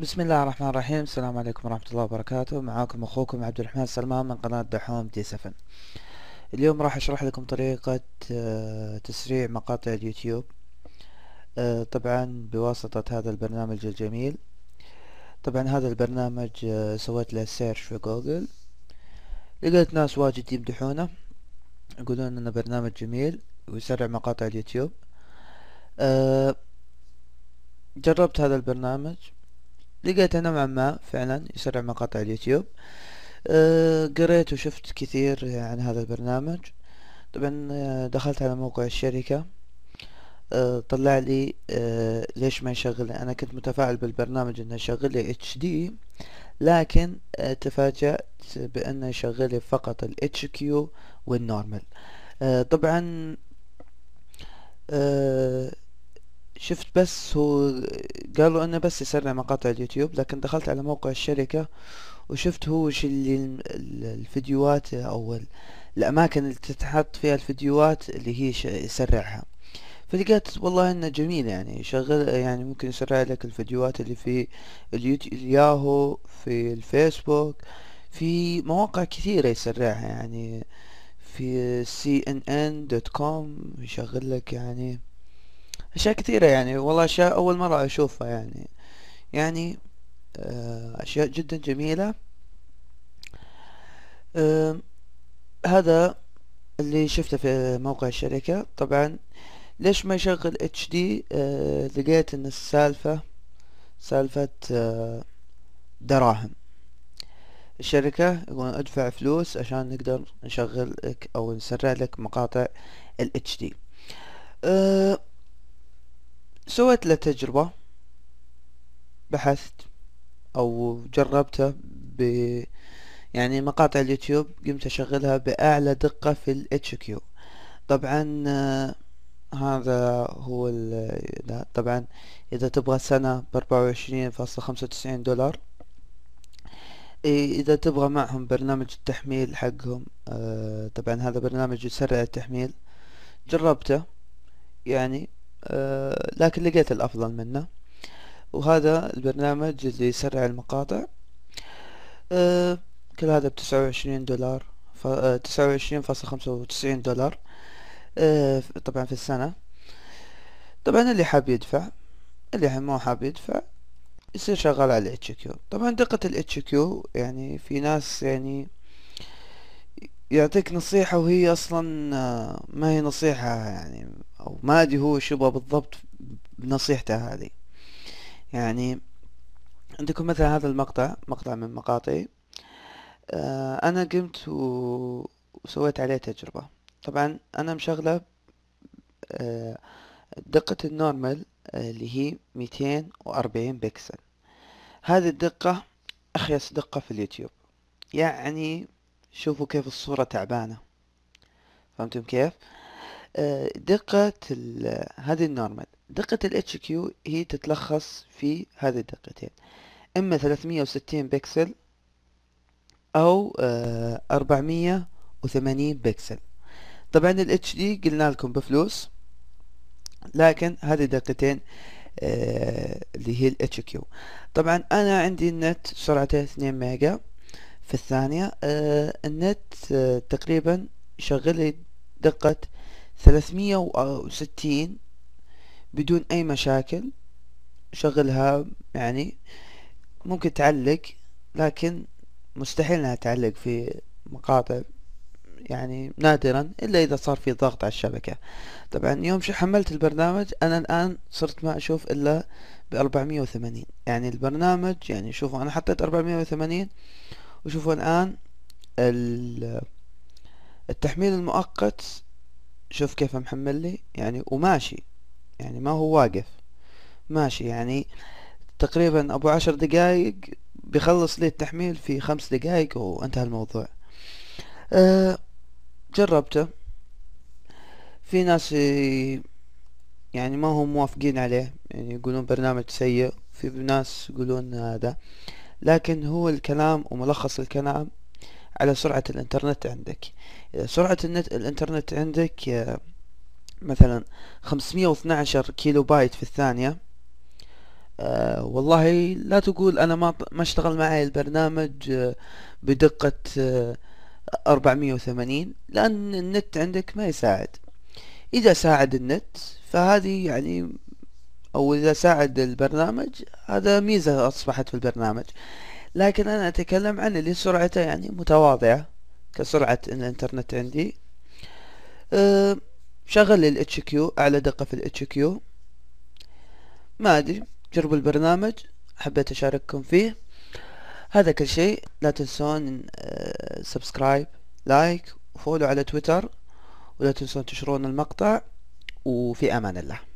بسم الله الرحمن الرحيم السلام عليكم ورحمة الله وبركاته معاكم أخوكم عبد الرحمن سلمان من قناة دحوم دي سفن اليوم راح أشرح لكم طريقة آه، تسريع مقاطع اليوتيوب آه، طبعا بواسطة هذا البرنامج الجميل طبعا هذا البرنامج آه، سويت له سيرش في جوجل لقيت ناس واجد يمدحونه يقولون انه برنامج جميل ويسرع مقاطع اليوتيوب جربت هذا البرنامج لقيت نوعا ما فعلا يسرع مقاطع اليوتيوب أه، قريت وشفت كثير عن هذا البرنامج طبعا أه، دخلت على موقع الشركة أه، طلع لي ليش ما يشغل انا كنت متفاعل بالبرنامج انه يشغل لي اتش دي لكن تفاجأت بانه يشغل لي فقط الاتش كيو والنورمال طبعا شفت بس هو قالوا انه بس يسرع مقاطع اليوتيوب لكن دخلت على موقع الشركة وشفت هو شو اللي الفيديوهات او الاماكن اللي تتحط فيها الفيديوهات اللي هي يسرعها فلقيت والله انه جميل يعني شغل يعني ممكن يسرع لك الفيديوهات اللي في اليوتيوب الياهو في الفيسبوك في مواقع كثيرة يسرعها يعني في سي ان ان دوت كوم يشغل لك يعني أشياء كثيرة يعني والله أشياء أول مرة أشوفها يعني يعني آه، أشياء جدا جميلة هذا اللي شفته في موقع الشركة طبعا ليش ما يشغل اتش آه، دي لقيت ان السالفة سالفة آه، دراهم الشركة يقولون ادفع فلوس عشان نقدر نشغل لك او نسرع لك مقاطع الاتش دي أه سويت له تجربة بحثت او جربته ب يعني مقاطع اليوتيوب قمت اشغلها باعلى دقة في ال HQ طبعا آه، هذا هو ال طبعا اذا تبغى سنة باربعة وعشرين فاصلة خمسة وتسعين دولار اذا تبغى معهم برنامج التحميل حقهم آه، طبعا هذا برنامج يسرع التحميل جربته يعني آه، لكن لقيت الأفضل منه وهذا البرنامج اللي يسرع المقاطع آه، كل هذا بتسعة وعشرين دولار آه، تسعة وعشرين فاصلة خمسة وتسعين دولار طبعا في السنة طبعا اللي حاب يدفع اللي مو حاب يدفع يصير شغال على الاتش كيو طبعا دقة الاتش كيو يعني في ناس يعني يعطيك نصيحة وهي أصلا ما هي نصيحة يعني او ما ادري هو شو بالضبط بنصيحته هذه يعني عندكم مثل هذا المقطع مقطع من مقاطعي آه، انا قمت وسويت عليه تجربة طبعا انا مشغلة آه، دقة النورمال آه، اللي هي 240 بكسل هذه الدقة اخيس دقة في اليوتيوب يعني شوفوا كيف الصورة تعبانة فهمتم كيف؟ دقة هذه النورمال دقة ال HQ هي تتلخص في هذه الدقتين إما 360 بكسل أو 480 آه، بكسل طبعا ال HD قلنا لكم بفلوس لكن هذه دقتين آه، اللي هي ال HQ طبعا أنا عندي النت سرعته 2 ميجا في الثانية آه، النت تقريبا يشغل دقة ثلاثمية وستين بدون أي مشاكل شغلها يعني ممكن تعلق لكن مستحيل انها تعلق في مقاطع يعني نادرا الا اذا صار في ضغط على الشبكة طبعا يوم حملت البرنامج انا الان صرت ما اشوف الا باربعمية وثمانين يعني البرنامج يعني شوفوا انا حطيت اربعمية وثمانين وشوفوا الان التحميل المؤقت شوف كيف محمل لي يعني وماشي يعني ما هو واقف ماشي يعني تقريبا ابو عشر دقايق بيخلص لي التحميل في خمس دقايق وانتهى الموضوع أه جربته في ناس يعني ما هم موافقين عليه يعني يقولون برنامج سيء في ناس يقولون هذا لكن هو الكلام وملخص الكلام على سرعة الإنترنت عندك إذا سرعة النت الإنترنت عندك آه، مثلا 512 كيلو بايت في الثانية آه، والله لا تقول أنا ما ما اشتغل معي البرنامج آه، بدقة 480 لأن النت عندك ما يساعد إذا ساعد النت فهذه يعني أو إذا ساعد البرنامج هذا ميزة أصبحت في البرنامج لكن أنا أتكلم عن اللي سرعته يعني متواضعة كسرعة الإنترنت عندي أه، شغل ال HQ أعلى دقة في ال HQ ما أدري جربوا البرنامج حبيت أشارككم فيه هذا كل شيء لا تنسون سبسكرايب لايك وفولو على تويتر ولا تنسون تشرون المقطع وفي أمان الله